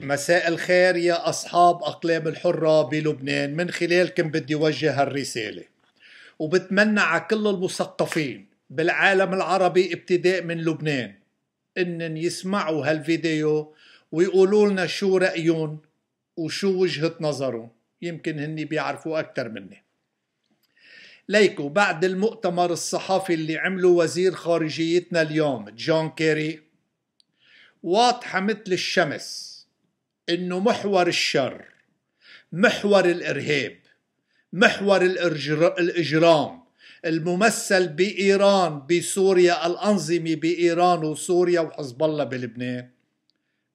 مساء الخير يا أصحاب أقلام الحرة بلبنان من خلالكم بدي وجه هالرسالة وبتمنى على كل المثقفين بالعالم العربي ابتداء من لبنان إن يسمعوا هالفيديو ويقولوا لنا شو رأيهم وشو وجهة نظرهم يمكن هني بيعرفوا أكثر مني ليكو بعد المؤتمر الصحفي اللي عمله وزير خارجيتنا اليوم جون كيري واضحة مثل الشمس انه محور الشر محور الارهاب محور الاجرام الممثل بايران بسوريا الانظمه بايران وسوريا وحزب الله بلبنان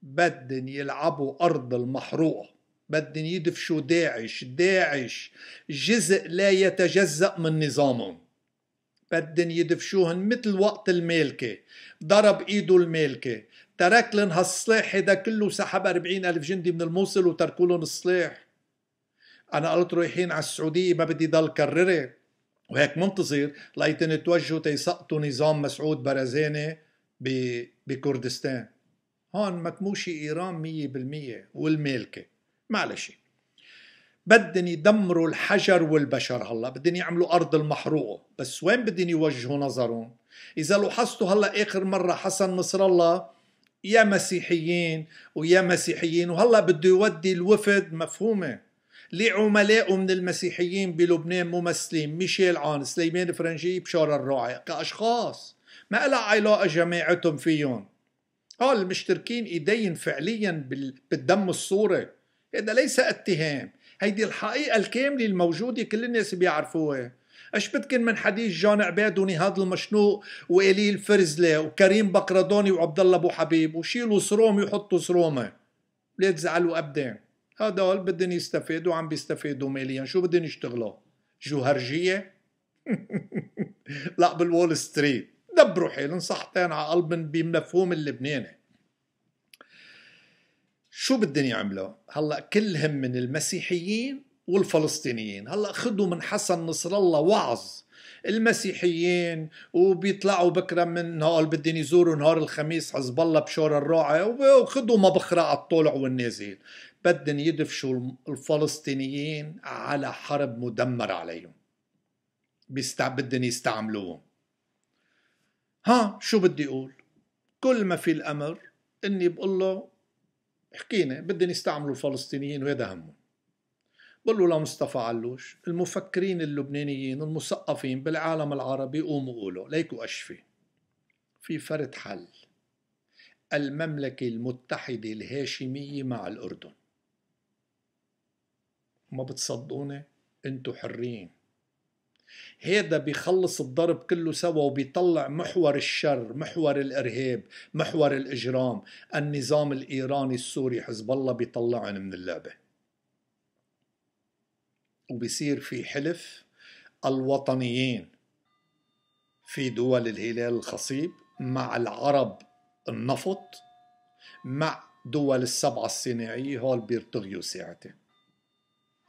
بدن يلعبوا ارض المحروقه بدن يدفشوا داعش داعش جزء لا يتجزأ من نظامهم بدن يدفشوهن مثل وقت المالكة ضرب ايده المالكة ترك لهم هالصلاح هيدا كله سحب 40 ألف جندي من الموصل وتركوا لهم الصلاح أنا قلت رايحين على السعودية ما بدي ضل كررها وهيك منتظر لقيتن توجهوا تيسقطوا نظام مسعود برزاني بكردستان هون مكموشي إيران مية بالمية والمالكة معلش بدن يدمروا الحجر والبشر هلا بدن يعملوا أرض المحروقة بس وين بدن يوجهوا نظرهم إذا لاحظتوا هلا آخر مرة حسن نصر الله يا مسيحيين ويا مسيحيين وهلا بده يودي الوفد مفهومه لعملائه من المسيحيين بلبنان ممثلين ميشيل عون سليمان فرنجي بشارة الراعي كأشخاص ما لها علاقة جماعتهم فيهم قال المشتركين ايدين فعليا بالدم الصوري هذا ليس اتهام هيدي الحقيقة الكاملة الموجودة كل الناس بيعرفوها اش بدكن من حديث جون عبيد ونهاد المشنوق وإليل فرزله وكريم بقردوني وعبد الله ابو حبيب وشيلوا سرومي وحطوا سرومه لا تزعلوا ابدا هدول بدهم يستفيدوا عم بيستفيدوا ماليا شو بدهم يشتغلوا جوهرجيه لا بالول ستريت دبروا حيلن صحتين على قلب بمفهوم اللبناني شو بدهم يعملوا هلا كلهم من المسيحيين والفلسطينيين هلا خدوا من حسن نصر الله وعظ المسيحيين وبيطلعوا بكره من هول بدهم يزوروا نهار الخميس حزب الله بشور الروعه وخدوا مبخره على الطلع والنازل بدهم يدفشوا الفلسطينيين على حرب مدمر عليهم بيست... بدهم يستعملوهم ها شو بدي اقول كل ما في الامر اني بقول له احكيني بدهم يستعملوا الفلسطينيين وهذا همهم بقول له لمصطفى علوش المفكرين اللبنانيين المثقفين بالعالم العربي قوموا قولوا ليكوا أشفي في فرد حل المملكة المتحدة الهاشمية مع الأردن ما بتصدقوني انتو حرين هيدا بيخلص الضرب كله سوا وبيطلع محور الشر محور الارهاب محور الاجرام النظام الايراني السوري حزب الله بيطلعن من اللعبه وبصير في حلف الوطنيين في دول الهلال الخصيب مع العرب النفط مع دول السبعة الصناعية هول بيرتغيوا ساعته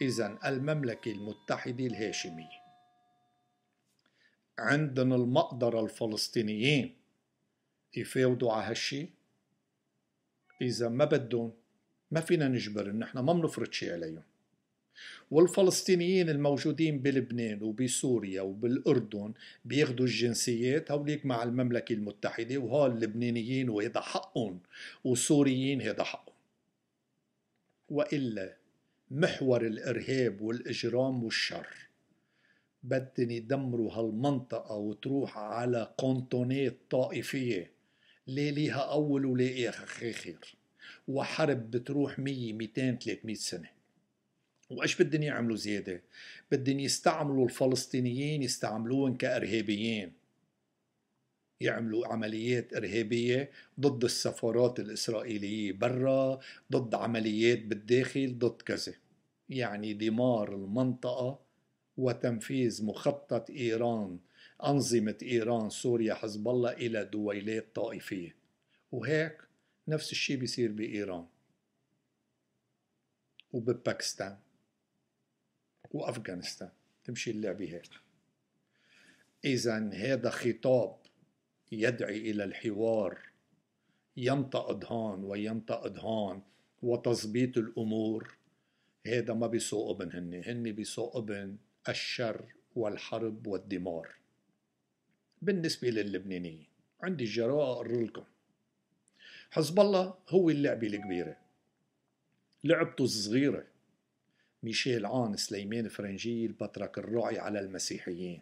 إذا المملكة المتحدة الهاشمية عندن المقدرة الفلسطينيين يفاوضوا على هالشي إذا ما بدهم ما فينا نجبر نحن ما بنفرض شي عليهم والفلسطينيين الموجودين بلبنان وبسوريا وبالأردن بياخدوا الجنسيات هوليك مع المملكة المتحدة وهول اللبنانيين وهذا حقهم والسوريين هذا حقهم وإلا محور الإرهاب والإجرام والشر بدن يدمروا هالمنطقة وتروح على قنطونات طائفية لا ليها أول ولا آخر وحرب بتروح مية ميتين 300 سنة وايش بدهم يعملوا زياده؟ بدهم يستعملوا الفلسطينيين يستعملوهم كارهابيين يعملوا عمليات إرهابية ضد السفارات الإسرائيلية برا ضد عمليات بالداخل ضد كذا يعني دمار المنطقة وتنفيذ مخطط إيران أنظمة إيران سوريا حزب الله إلى دويلات طائفية وهيك نفس الشيء بيصير بإيران وبباكستان وافغانستان تمشي اللعبه هيك اذا هذا خطاب يدعي الى الحوار ينتقد هون وينتقد هون وتظبيط الامور هذا ما بيسوق ابن هن هن بيسوق ابن الشر والحرب والدمار بالنسبة للبنانيين عندي الجرأة أقرر لكم حزب الله هو اللعبة الكبيرة لعبته الصغيرة ميشيل عون سليمان فرنجيل البطرك الرعي على المسيحيين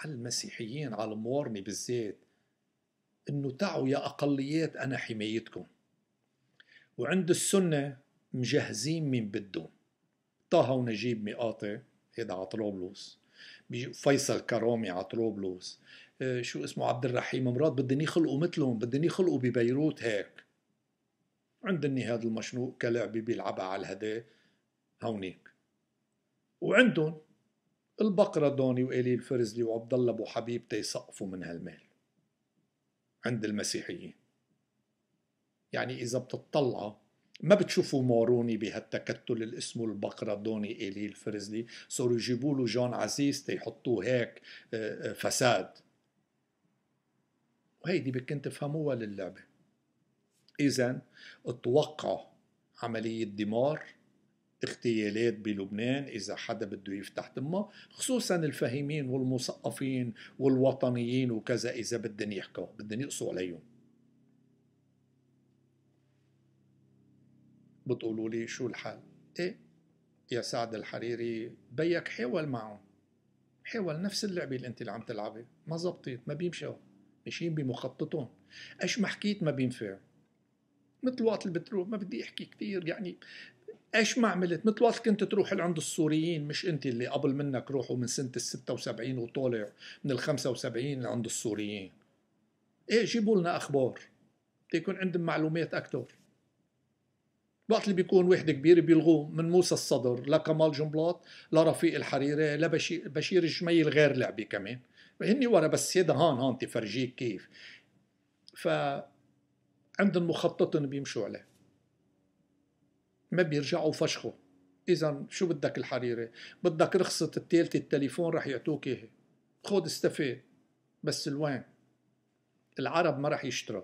على المسيحيين على الموارنة بالذات انه تعوا يا اقليات انا حمايتكم وعند السنة مجهزين من بدهم طه ونجيب ميقاطي هيدا عطروبلوس فيصل كرامي عطروبلوس آه، شو اسمه عبد الرحيم مراد بدهم يخلقوا مثلهم بدهم يخلقوا ببيروت هيك عند هذا المشنوق كلعبة بيلعبها على الهدا هونيك وعندهم البقرة دوني وإلي الفرزلي وعبد الله أبو حبيب تيسقفوا من هالمال عند المسيحيين يعني إذا بتطلعوا ما بتشوفوا موروني بهالتكتل اللي اسمه البقردوني إلي الفرزلي صاروا يجيبوا له جون عزيز تيحطوه هيك آه، آه، فساد وهيدي بدكن تفهموها للعبه إذا اتوقعوا عملية دمار اغتيالات بلبنان إذا حدا بده يفتح تمه خصوصا الفهيمين والمثقفين والوطنيين وكذا إذا بدهم يحكوا بدهم يقصوا عليهم بتقولوا لي شو الحل إيه يا سعد الحريري بيك حاول معهم حاول نفس اللعبة اللي أنت اللي عم تلعبها ما زبطت ما بيمشوا ماشيين بمخططهم ايش ما حكيت ما بينفع مثل اللي بتروح ما بدي احكي كثير يعني ايش ما عملت مثل وقت كنت تروح لعند السوريين مش انت اللي قبل منك روحوا من سنه ال 76 وطالع من ال 75 لعند السوريين ايه جيبوا لنا اخبار تكون عندهم معلومات اكثر وقت اللي بيكون وحده كبيره بيلغوه من موسى الصدر لكمال جنبلاط لرفيق الحريري لبشير بشير الجميل غير لعبي كمان هني ورا بس هيدا هون هون تفرجيك كيف ف عند مخطط بيمشوا عليه ما بيرجعوا فشخوا اذا شو بدك الحريره بدك رخصه الثالثه التليفون رح يعطوك اياها خذ استفاد بس الوين العرب ما رح يشتروا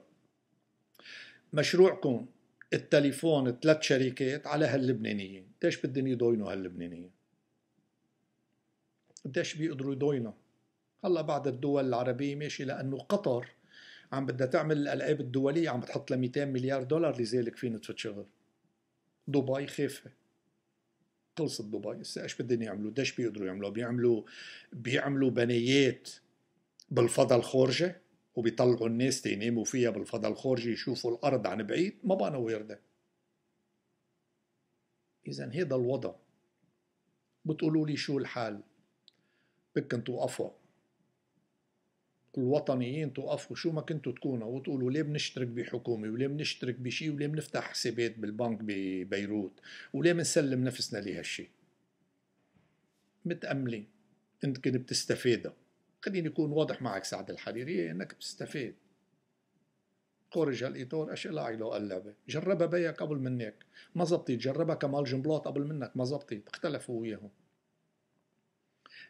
مشروعكم التليفون ثلاث شركات على هاللبنانيين قديش بدهم يدوينوا هاللبنانيين قديش بيقدروا يدوينوا هلا بعض الدول العربيه ماشي لانه قطر عم بدها تعمل الالعاب الدوليه عم بتحط لها 200 مليار دولار لذلك في نطفه شغل دبي خافه خلصت دبي هسه ايش بدهم يعملوا؟ قديش بيقدروا يعملوا؟ بيعملوا بيعملوا بنايات بالفضاء الخارجي وبيطلعوا الناس تيناموا فيها بالفضاء الخارجي يشوفوا الارض عن بعيد ما بقى وردة اذا هذا الوضع بتقولوا لي شو الحال بدكم توقفوا الوطنيين توقفوا شو ما كنتوا تكونوا وتقولوا ليه بنشترك بحكومه وليه بنشترك بشيء وليه بنفتح حسابات بالبنك ببيروت وليه بنسلم نفسنا لهالشيء متاملين انت كنت بتستفيد خليني اكون واضح معك سعد الحريري انك بتستفاد خرج هالاطار اش لها قلبه جربها بيا قبل منك ما زبطت جربها كمال جنبلاط قبل منك ما زبطت اختلفوا وياهم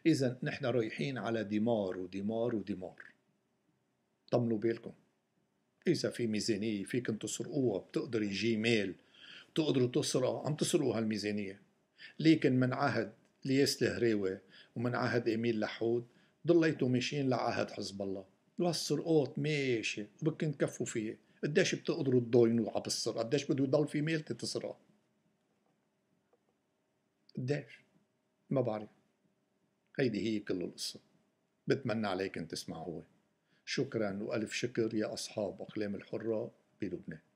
اذا نحن رايحين على دمار ودمار ودمار طمنوا بالكم إذا في ميزانية فيكم تسرقوها بتقدر يجي مال بتقدروا تسرقوا عم تسرقوا هالميزانية لكن من عهد لياس الهراوي ومن عهد إميل لحود ضليتوا ماشيين لعهد حزب الله للسرقات ماشي وبكن تكفوا فيه قديش بتقدروا تضاينوا على بالسرقة قديش بده يضل في مال تتسرق قديش ما بعرف هيدي هي كل القصة بتمنى عليكم تسمعوها شكرا وألف شكر يا أصحاب أقلام الحرة بلبنان